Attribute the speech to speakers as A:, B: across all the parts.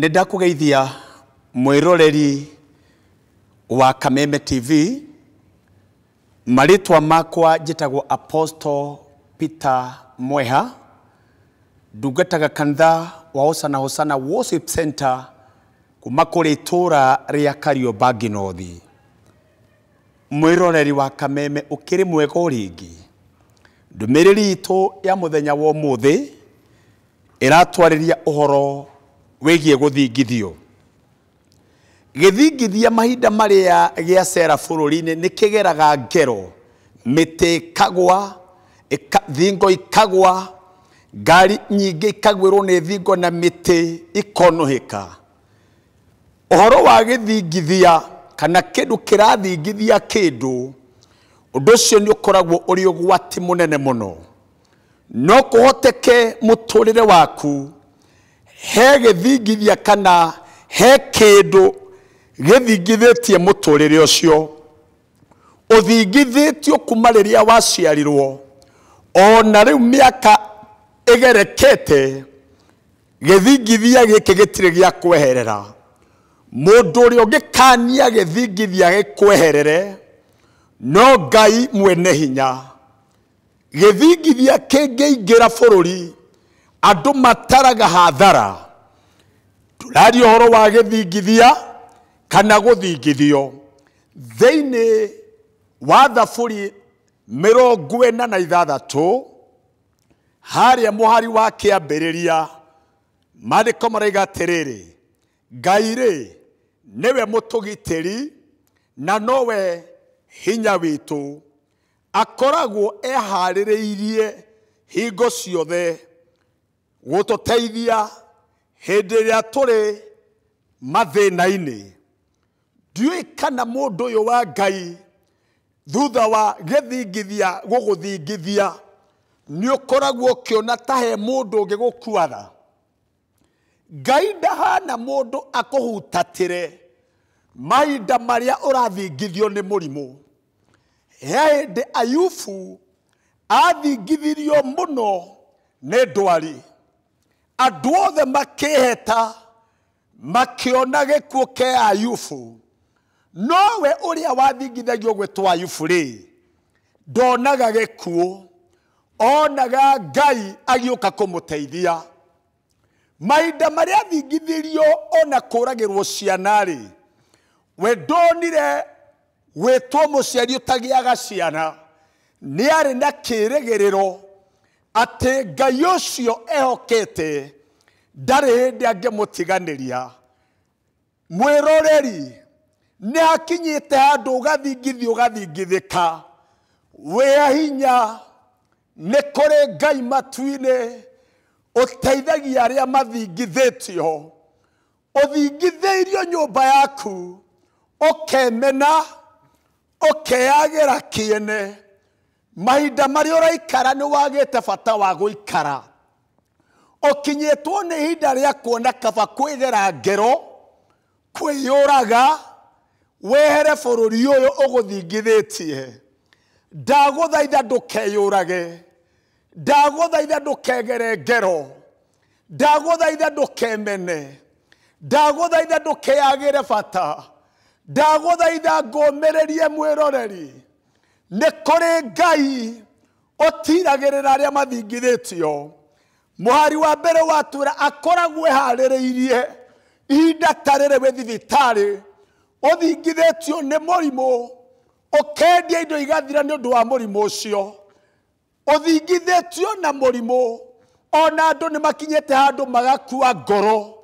A: nä ndakugeithia mwä roreri wa kameme tv maritwa makwa njĩtagwo apostle peter mweha ndungataga kanitha wa hosana hosana worship center kuma kũrĩ itũũra rĩa kariobangi nothi mwĩroreri wa kameme ukiri mwega ũrĩngĩ ndumiriri itũ ya muthenya wa ũmũthĩ iratwariria uhoro wigie guthingithio githingithia mahinda maria giacera bururi-ini ni kigeraga ngero mĩtĩ kagwa thingo ikagwa ngari nyingĩ ikagwĩrwo nĩ thingo na mĩtĩ ikonohĩka ũhoro wa githingithia kana kĩndũ kĩrathingithia kindu undu ũcio ni ukoragwo uri ugwati munene mũno no kuhoteke muturire waku he gĩthingithia kana he kĩndũ gĩthingithĩtie muturire ucio ũthingithĩtio kuma rĩrĩa waciarirwo ona rĩu mĩaka ĩgerekete gĩthingithia giki gitire gĩa kweherera mũndũ ũrĩa ũngĩkania gĩthingithia gikweherere no ngai mwene hinya gĩthingithia kĩngĩingĩra bururi andå mataraga hathara raria å horo wa gä thingithia kana gå thingithio thä wa thabå mä rongo ena na ithathatå harä a må hari wa kä ambä rä ria mandä ko maraiga atä rä rä ngai-rä nä we må tå gitä ri na nowe hinya witå akoragwo eharä rä irie hingo ciothe gututeithia hindi ria turi mathina-ini ndiũĩ kana mũndũ ũyũ wa ngai thutha wa gĩthingithia gũgũthingithia ni ukoragwo ũkĩona ta he mũndũ ũngĩ gũkuaga ngai ndahana mũndũ akũhutatĩre mahinda marĩa ũrathingithio nĩ mũrimũ he hĩndĩ ayubu athingithirio muno nĩ ndwari andå othe ona gä gäkuå ke ayubu nowe å rä a wathingithagio gwätwo ayubu rä ndonaga gäkuå onaga ngai agä å ka kå må teithia mainda marä a thingithirio ona kå ragä rwo ciana-rä we ndonire gwä two må ciari å tagä aga ciana nä arä na kä rä gä rä ro atä ngai å cio ehokete ndarä hä ndä angä må tiganä ria mwä roreri nä hakinyä te handå å gathingithi å gathingithä ka wä hinya nä kå rä ngai matu-inä å teithagia arä a mathingithä tio å thingithä irio nyå mba yaku å kemena å keagä ra kä ene mahinda marä å raikara nä wagä te bata wa gå ikara å kinyä two nä ihinda rä a kuona kaba kwä gera ngero kwä yå raga wehere bå rå ri å yå å gå thingithä tie ndagå thaitha ndå keyå rage ndagå thaitha ndå kegere ngero ndagå thaitha ndå kemene ndagå thaitha ndå keagä re bata ndagå thaitha mä rä rie mwä roreri nä kå rä ngai å tiragä rä ra arä a mathingithä tio må hari wa mbere watwä ra akoragwo harä rä irie ihinda tarä rä wä thithitarä å thingithä tio nä må rimå å kendia indo igathira nä å ndå wa må rimå å cio å thingithä tio na må rimå ona andå nä makinyä te handå magakua ngoro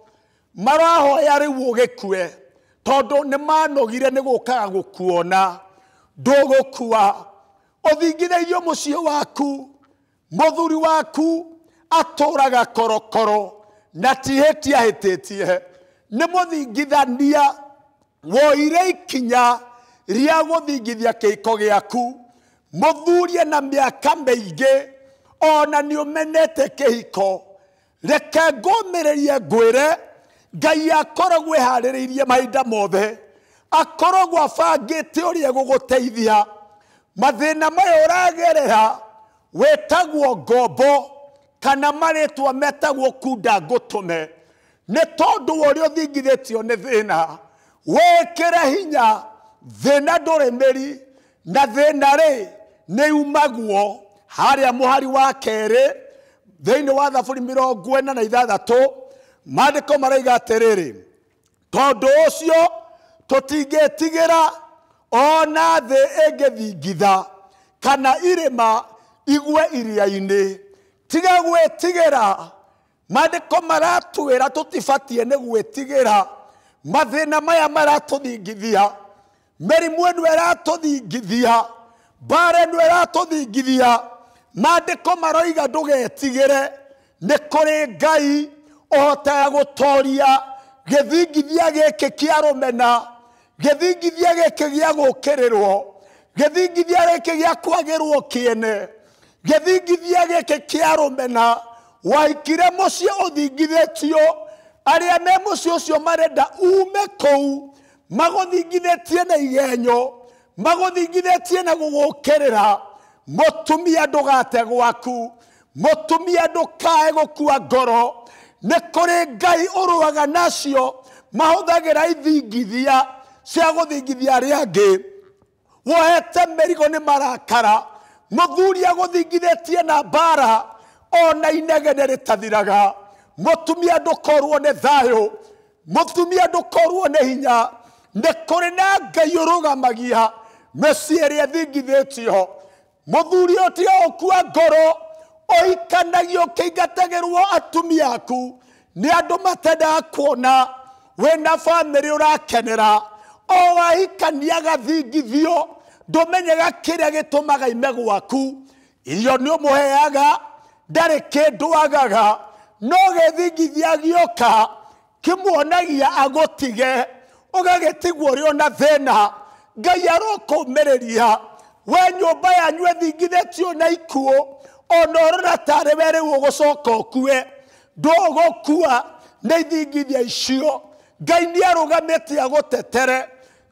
A: marahoya rä u å gä kue tondå nä manogire nä gå kaga gå kuona ndugukua må ciä waku må thuri waku atũraga korokoro na tä tihĩtia hĩtĩtie nĩ mũthingithania woire ikinya gå thingithia kä rĩa gä aku må thurie na mä aka mä ingä ona nä å nĩ ũmenete kĩhiko reke ngwä re ngai akoragwo irie mahinda mothe akoragwo abangĩte uri egũgũteithia mathina mayo ũragerera wetagwo ngombo kana marĩtwa metagwo kunda ngũtũme nĩ tondũ ũrĩa ũthingithĩtio nĩ thina wekere hinya thina ndũrĩ na thina ri nĩ umagwo haria muhari wa kerĩ thĩinĩ wa thaburi mĩrongo ĩna na ithathatũ maandĩko maraiga atĩrĩrĩ tondũ ũcio tutingetigera ona thĩ ĩngĩthingitha kana irĩma igwe iria-inĩ tiga gwĩtigĩra mandĩko maratwĩra tũtibatiĩ nĩ gwĩtigĩra na maya maratũthingithia mĩrimũ ĩno ĩratũthingithia mbara ĩno ĩratũthingithia mandĩko maroiga ndũgetigĩre nĩ kũrĩ ngai ũhotaga gũtoria gĩthingithia gĩkĩ kĩa rũmena githingithia gĩkĩ gĩa kä gĩthingithia gĩkĩ gĩa kwagĩrwo kĩene gĩthingithia gĩkĩ kĩa rũmena waikire mũciĩ ũthingithĩtio arĩa me å cio marenda ume kũu magũthingithĩtie na igenyo magũthingithĩtie na tumia ndå gate gwaku kae gå kua ngoro kå rä ngai aga nacio ra ithingithia cia gå thingithia arä angä wohete mä rigo nä marakara må thuri agå tie na mbara ona inegene rä tathiraga må tumia ndå korwo nä thayå må tumia ndå korwo nä hinya nä kå rä na ngai å rå gamagia mä ciä rä a thingithä tio må thuri å tiga å kua ngoro å ikanagio å kä ingatagä rwo atumia aku nä andå matendaga kuona wä na bamä rä å rakenera o wahikania gathingithio ndumenyaga kiria gitumaga ime gwaku irio ni umuheaga ndarĩ kĩndũ agaga no gĩthingithia gĩoka kĩmuonagia agũtige ũgagĩtigwo ũrĩ ona thĩna ngai arokũmĩrĩria we nyũmba yanyu ĩthingithĩtio na ikuũ ona ũrona tarĩ we rĩu ũgũcoka ũkue ndũgũkua nĩ ithingithia icio ngai nĩ arũgamĩte agũtetere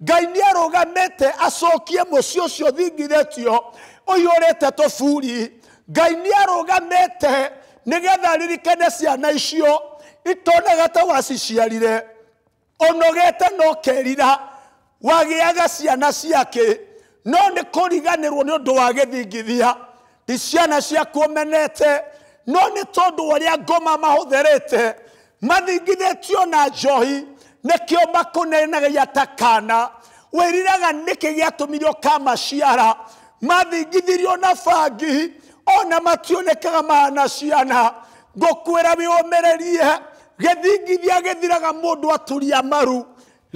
A: ngai nä arågamete acokie må ciä å cio thingithä tio å ihå rä te tå buri ngai nä arå arågamete nä getha ririkene ciana icio itonaga ta waciciarire å nogete na å kerira aga ciana ciakä no nä kå riganä rwo nä å ndå wa gä thingithia ti ciana ciaku menete no nä tondå arä a ngoma mahå therä te mathingithä tio na njohi riraga makunenaga yatakana wiriraga niki giatumire ukamaciara mathingithirio na bangi ona mationekaga mana ciana ngũkwĩra wĩũmĩrĩrie gĩthingithia gĩthiraga mundu aturia maru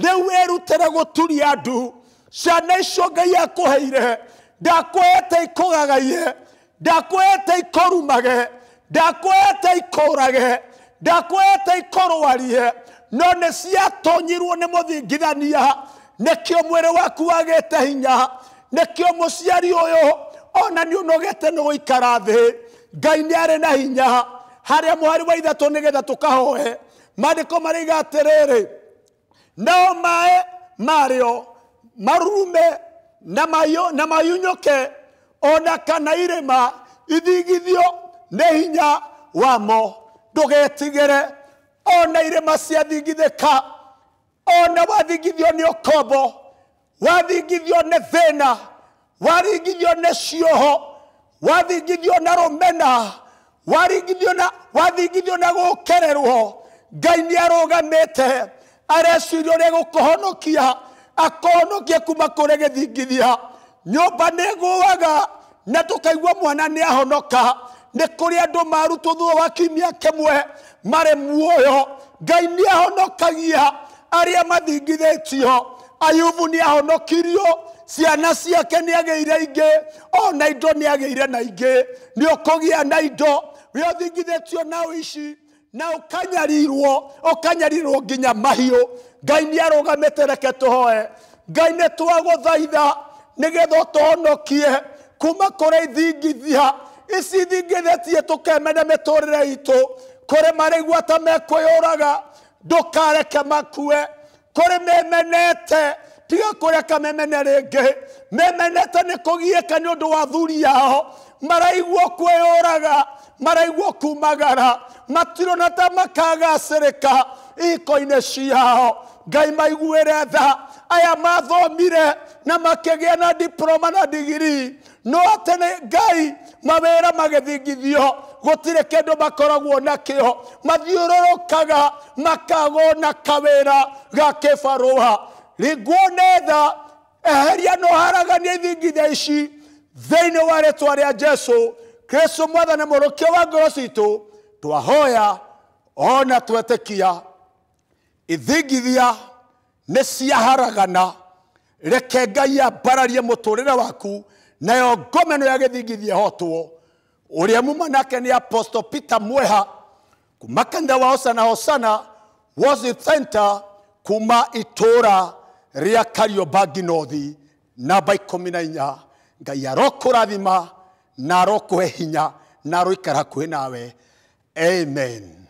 A: rĩu wĩrutĩre gũturia andu ciana icio ngai akũheire ndakwĩte ikũgagaie ndakwĩte ikũrumage ndakwĩte ikũrage ndakwĩte ikũrwarie no nä ciatonyirwo nä må thingithania nä kä o mwä rä waku wagä te hinya nä kä o må ciari å yå ona nä å gete nä gå ikara thä ngai nä arä na hinya harä a harä wa ithatå nä getha tå kahoe ko marä iga atä rä rä nao maä marä o marurume na, mayo, na ona kana irä ma ithigithio nä hinya wamo ndå getigä re ona irema ka ona wathingithio nĩ ũkombo wathingithio nĩ thĩna waringithio nĩ cioho wathingithio na rũmena waringithio na wathingithio na gũũkererwo ngai nĩ arũgamĩte areciria ũrĩa gũkũhonokia akohonokia kuma kũrĩ gĩthingithia nyũmba nĩ ĩgũaga na tũkaigua mwana nĩ ahonoka nä kå rä andå marutwo thutha wa kimia kämwe marä muoyo ngai nä ahonokagia arä a mathingithä tio ayubu nä ahonokirio ciana ciake nä agä ire ingä o na indo nä agä ire na ingä nä å kå gä a na indo wä thingithä tio na ici na ũkanyarirwo kanyarirwo nginya mahiå ngai nä arå reke tå hoe ngai nä twagå thaitha nä getha å honokie kuma kå rä ithingithia icithingithetie tukemene miturire itu kuri marigwata mekwiyuraga ndukareke makue kuri menete tiga kureka memene ringi memenete ni kugiika ni undu wa thuri yao maraigwo kwiyuraga maraigwo kumagara matirona ta makagacirika iko-ini ciao ngai maiguire tha aya mathomire na makegia na diploma na digiri no atĩ nĩ ngai mawĩra magĩthingithio gutire kendo makoragwo na kio mathiũrũrũkaga makago na kawĩra ga kĩbarũa ringwo nĩ tha eheria na haragania ithingithia ici thĩinĩ wa rĩtwa a jesu kristo mwathani mũrũkia wa ngoro citũ twahoya ona twetekia ithingithia nä ciaharagana reke ngai ambararie må tå rä re waku nayo ngomeno ya gä thingithia hotwo å rä a muma nake nä apostle peter mweha kuma kanitha wa hosana hosana worship center kuma itå rä a kariobangi nothi namba ikå na inya ngai arokå rathima na arokå he hinya na aroikara hakuhä nawe amen